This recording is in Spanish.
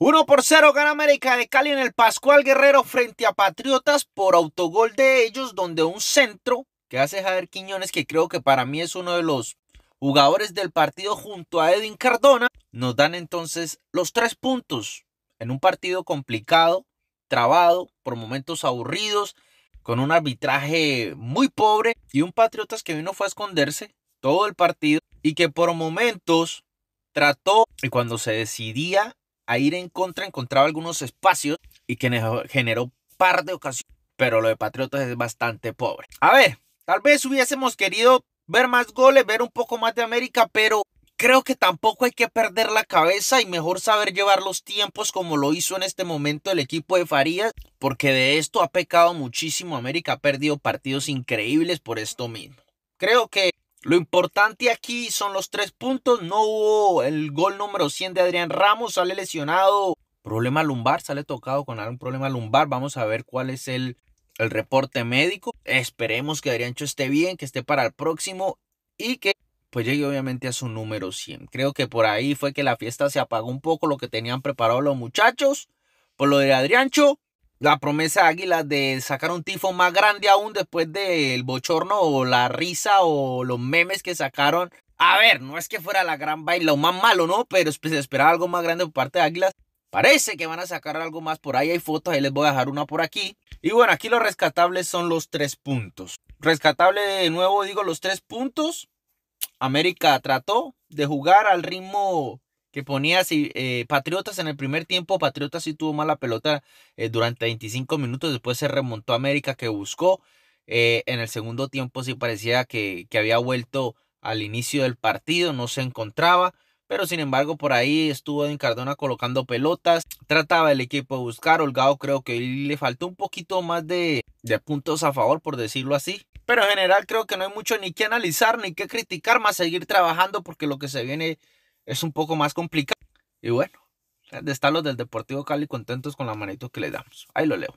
1 por 0 gana América de Cali en el Pascual Guerrero frente a Patriotas por autogol de ellos, donde un centro que hace Javier Quiñones, que creo que para mí es uno de los jugadores del partido junto a Edwin Cardona, nos dan entonces los tres puntos en un partido complicado, trabado, por momentos aburridos, con un arbitraje muy pobre y un Patriotas que vino fue a esconderse todo el partido y que por momentos trató y cuando se decidía a ir en contra, encontraba algunos espacios y que generó par de ocasiones, pero lo de Patriotas es bastante pobre. A ver, tal vez hubiésemos querido ver más goles, ver un poco más de América, pero creo que tampoco hay que perder la cabeza y mejor saber llevar los tiempos como lo hizo en este momento el equipo de Farías, porque de esto ha pecado muchísimo América, ha perdido partidos increíbles por esto mismo. Creo que lo importante aquí son los tres puntos. No hubo el gol número 100 de Adrián Ramos, sale lesionado. Problema lumbar, sale tocado con algún problema lumbar. Vamos a ver cuál es el, reporte médico. Esperemos que Adriáncho esté bien, que esté para el próximo y que pues llegue obviamente a su número 100. Creo que por ahí fue que la fiesta se apagó un poco lo que tenían preparado los muchachos. Por lo de Adriáncho la promesa Águila de sacar un tifo más grande aún después del bochorno o la risa o los memes que sacaron. A ver, no es que fuera la gran baila o más malo, ¿no? Pero pues, se esperaba algo más grande por parte de Águilas. Parece que van a sacar algo más por ahí. Hay fotos, ahí les voy a dejar una por aquí. Y bueno, aquí lo rescatable son los tres puntos. Rescatable de nuevo, digo, los tres puntos. América trató de jugar al ritmo que ponía eh, Patriotas en el primer tiempo, Patriotas sí tuvo mala pelota eh, durante 25 minutos, después se remontó a América que buscó, eh, en el segundo tiempo sí parecía que, que, había vuelto al inicio del partido, no se encontraba, pero sin embargo por ahí estuvo en Cardona colocando pelotas, trataba el equipo de buscar, Holgado creo que le faltó un poquito más de, de puntos a favor, por decirlo así, pero en general creo que no hay mucho ni que analizar ni que criticar, más seguir trabajando porque lo que se viene es un poco más complicado. Y bueno, de estar los del Deportivo Cali contentos con la manito que le damos. Ahí lo leo.